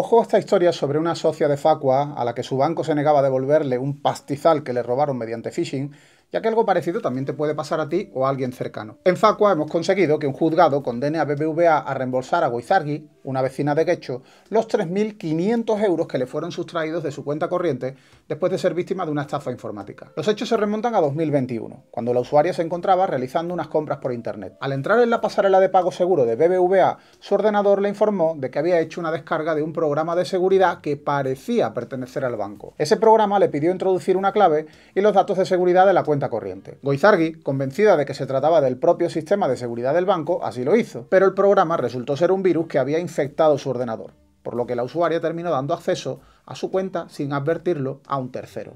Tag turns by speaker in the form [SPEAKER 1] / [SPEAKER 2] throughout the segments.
[SPEAKER 1] Ojo esta historia sobre una socia de Facua a la que su banco se negaba a devolverle un pastizal que le robaron mediante phishing ya que algo parecido también te puede pasar a ti o a alguien cercano. En Facua hemos conseguido que un juzgado condene a BBVA a reembolsar a Goizargui, una vecina de Quecho, los 3.500 euros que le fueron sustraídos de su cuenta corriente después de ser víctima de una estafa informática. Los hechos se remontan a 2021, cuando la usuaria se encontraba realizando unas compras por internet. Al entrar en la pasarela de pago seguro de BBVA, su ordenador le informó de que había hecho una descarga de un programa de seguridad que parecía pertenecer al banco. Ese programa le pidió introducir una clave y los datos de seguridad de la cuenta corriente. Goizargui, convencida de que se trataba del propio sistema de seguridad del banco, así lo hizo, pero el programa resultó ser un virus que había infectado su ordenador, por lo que la usuaria terminó dando acceso a su cuenta sin advertirlo a un tercero.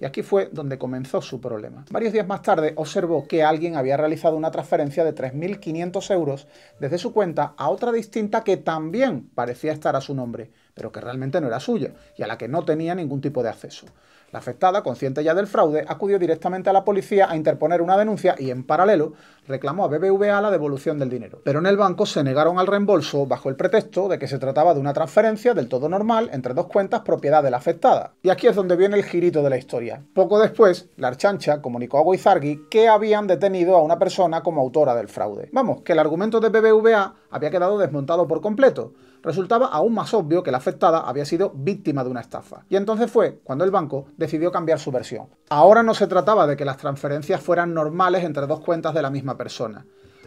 [SPEAKER 1] Y aquí fue donde comenzó su problema. Varios días más tarde observó que alguien había realizado una transferencia de 3.500 euros desde su cuenta a otra distinta que también parecía estar a su nombre, pero que realmente no era suya y a la que no tenía ningún tipo de acceso. La afectada, consciente ya del fraude, acudió directamente a la policía a interponer una denuncia y, en paralelo, reclamó a BBVA la devolución del dinero. Pero en el banco se negaron al reembolso bajo el pretexto de que se trataba de una transferencia del todo normal entre dos cuentas propiedad de la afectada. Y aquí es donde viene el girito de la historia. Poco después, la archancha comunicó a Guizargui que habían detenido a una persona como autora del fraude. Vamos, que el argumento de BBVA había quedado desmontado por completo. Resultaba aún más obvio que la afectada había sido víctima de una estafa. Y entonces fue cuando el banco decidió cambiar su versión. Ahora no se trataba de que las transferencias fueran normales entre dos cuentas de la misma persona.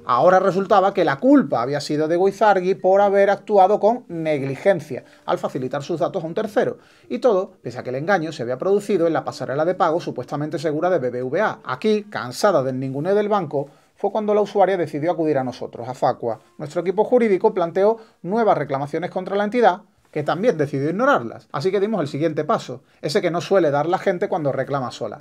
[SPEAKER 1] Ahora resultaba que la culpa había sido de Guizargui por haber actuado con negligencia al facilitar sus datos a un tercero. Y todo, pese a que el engaño se había producido en la pasarela de pago supuestamente segura de BBVA. Aquí, cansada del ninguneo del banco, fue cuando la usuaria decidió acudir a nosotros, a Facua. Nuestro equipo jurídico planteó nuevas reclamaciones contra la entidad que también decidió ignorarlas. Así que dimos el siguiente paso, ese que no suele dar la gente cuando reclama sola.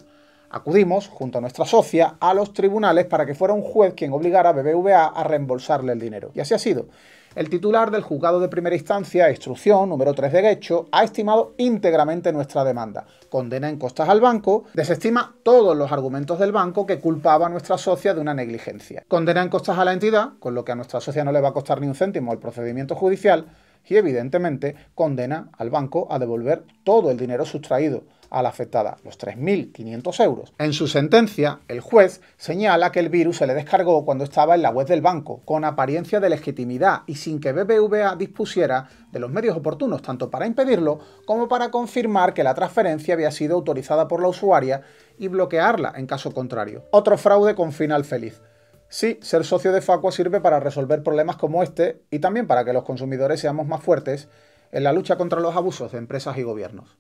[SPEAKER 1] Acudimos, junto a nuestra socia, a los tribunales para que fuera un juez quien obligara a BBVA a reembolsarle el dinero. Y así ha sido. El titular del juzgado de primera instancia, instrucción número 3 de Guecho, ha estimado íntegramente nuestra demanda, condena en costas al banco, desestima todos los argumentos del banco que culpaba a nuestra socia de una negligencia, condena en costas a la entidad, con lo que a nuestra socia no le va a costar ni un céntimo el procedimiento judicial, y evidentemente condena al banco a devolver todo el dinero sustraído a la afectada, los 3.500 euros. En su sentencia, el juez señala que el virus se le descargó cuando estaba en la web del banco, con apariencia de legitimidad y sin que BBVA dispusiera de los medios oportunos tanto para impedirlo como para confirmar que la transferencia había sido autorizada por la usuaria y bloquearla en caso contrario. Otro fraude con final feliz. Sí, ser socio de Facua sirve para resolver problemas como este y también para que los consumidores seamos más fuertes en la lucha contra los abusos de empresas y gobiernos.